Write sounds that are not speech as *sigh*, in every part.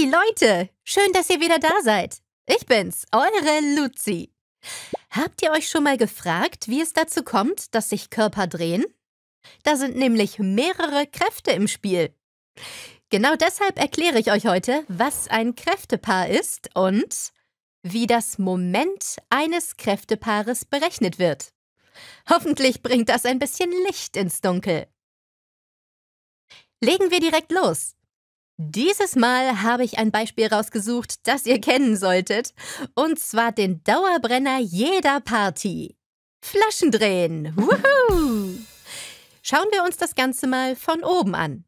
Hey Leute, schön, dass ihr wieder da seid. Ich bin's, eure Luzi. Habt ihr euch schon mal gefragt, wie es dazu kommt, dass sich Körper drehen? Da sind nämlich mehrere Kräfte im Spiel. Genau deshalb erkläre ich euch heute, was ein Kräftepaar ist und wie das Moment eines Kräftepaares berechnet wird. Hoffentlich bringt das ein bisschen Licht ins Dunkel. Legen wir direkt los. Dieses Mal habe ich ein Beispiel rausgesucht, das ihr kennen solltet, und zwar den Dauerbrenner jeder Party. Flaschen drehen. Woohoo! Schauen wir uns das Ganze mal von oben an.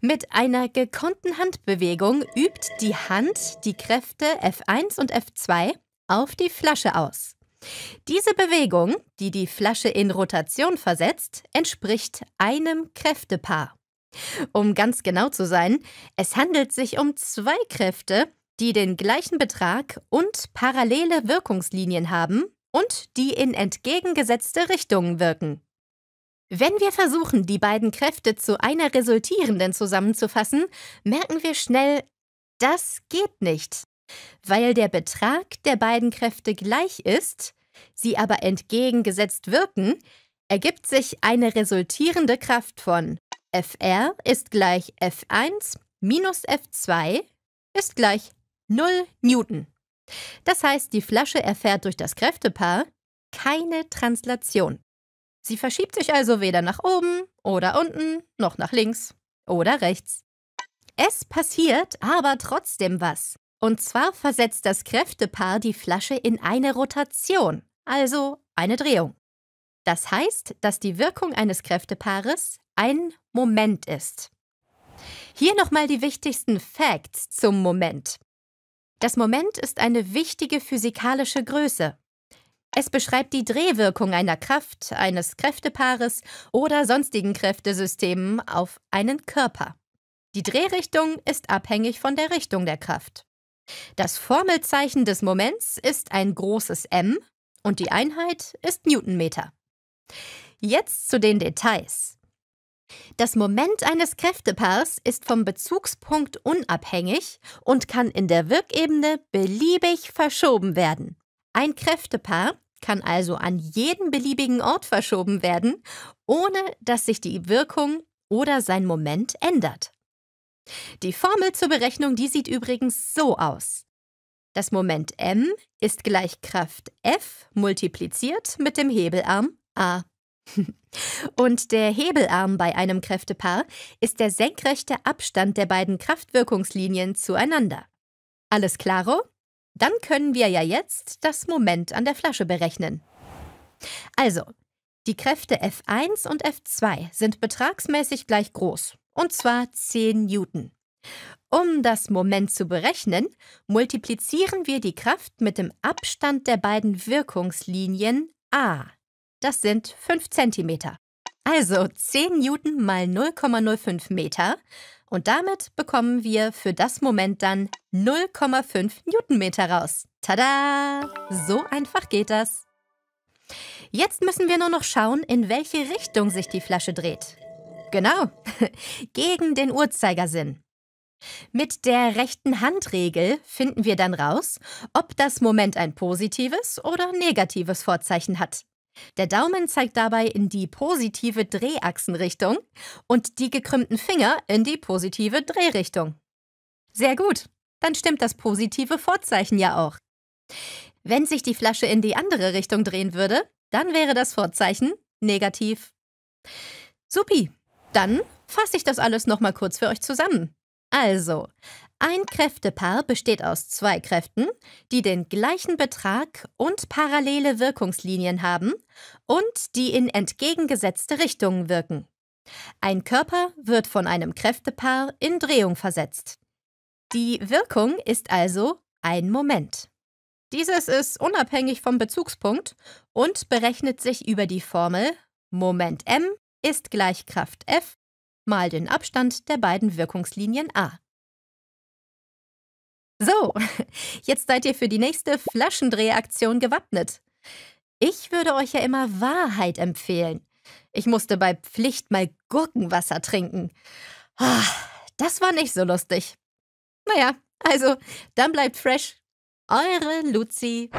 Mit einer gekonnten Handbewegung übt die Hand die Kräfte F1 und F2 auf die Flasche aus. Diese Bewegung, die die Flasche in Rotation versetzt, entspricht einem Kräftepaar. Um ganz genau zu sein, es handelt sich um zwei Kräfte, die den gleichen Betrag und parallele Wirkungslinien haben und die in entgegengesetzte Richtungen wirken. Wenn wir versuchen, die beiden Kräfte zu einer resultierenden zusammenzufassen, merken wir schnell, das geht nicht, weil der Betrag der beiden Kräfte gleich ist, sie aber entgegengesetzt wirken, ergibt sich eine resultierende Kraft von fr ist gleich F1 minus F2 ist gleich 0 Newton. Das heißt, die Flasche erfährt durch das Kräftepaar keine Translation. Sie verschiebt sich also weder nach oben oder unten, noch nach links oder rechts. Es passiert aber trotzdem was. Und zwar versetzt das Kräftepaar die Flasche in eine Rotation, also eine Drehung. Das heißt, dass die Wirkung eines Kräftepaares ein Moment ist. Hier nochmal die wichtigsten Facts zum Moment. Das Moment ist eine wichtige physikalische Größe. Es beschreibt die Drehwirkung einer Kraft, eines Kräftepaares oder sonstigen Kräftesystemen auf einen Körper. Die Drehrichtung ist abhängig von der Richtung der Kraft. Das Formelzeichen des Moments ist ein großes M und die Einheit ist Newtonmeter. Jetzt zu den Details. Das Moment eines Kräftepaars ist vom Bezugspunkt unabhängig und kann in der Wirkebene beliebig verschoben werden. Ein Kräftepaar kann also an jeden beliebigen Ort verschoben werden, ohne dass sich die Wirkung oder sein Moment ändert. Die Formel zur Berechnung, die sieht übrigens so aus. Das Moment m ist gleich Kraft F multipliziert mit dem Hebelarm a. Und der Hebelarm bei einem Kräftepaar ist der senkrechte Abstand der beiden Kraftwirkungslinien zueinander. Alles klaro? Dann können wir ja jetzt das Moment an der Flasche berechnen. Also, die Kräfte F1 und F2 sind betragsmäßig gleich groß, und zwar 10 Newton. Um das Moment zu berechnen, multiplizieren wir die Kraft mit dem Abstand der beiden Wirkungslinien a. Das sind 5 cm. Also 10 Newton mal 0,05 Meter. Und damit bekommen wir für das Moment dann 0,5 Newtonmeter raus. Tada! So einfach geht das. Jetzt müssen wir nur noch schauen, in welche Richtung sich die Flasche dreht. Genau, *laughs* gegen den Uhrzeigersinn. Mit der rechten Handregel finden wir dann raus, ob das Moment ein positives oder negatives Vorzeichen hat. Der Daumen zeigt dabei in die positive Drehachsenrichtung und die gekrümmten Finger in die positive Drehrichtung. Sehr gut, dann stimmt das positive Vorzeichen ja auch. Wenn sich die Flasche in die andere Richtung drehen würde, dann wäre das Vorzeichen negativ. Supi, dann fasse ich das alles nochmal kurz für euch zusammen. Also, ein Kräftepaar besteht aus zwei Kräften, die den gleichen Betrag und parallele Wirkungslinien haben und die in entgegengesetzte Richtungen wirken. Ein Körper wird von einem Kräftepaar in Drehung versetzt. Die Wirkung ist also ein Moment. Dieses ist unabhängig vom Bezugspunkt und berechnet sich über die Formel Moment m ist gleich Kraft F mal den Abstand der beiden Wirkungslinien a. So, *laughs* jetzt seid ihr für die nächste Flaschendrehaktion gewappnet. Ich würde euch ja immer Wahrheit empfehlen. Ich musste bei Pflicht mal Gurkenwasser trinken. Ah, das war nicht so lustig. Naja, also, dann bleibt fresh. Eure Luzi.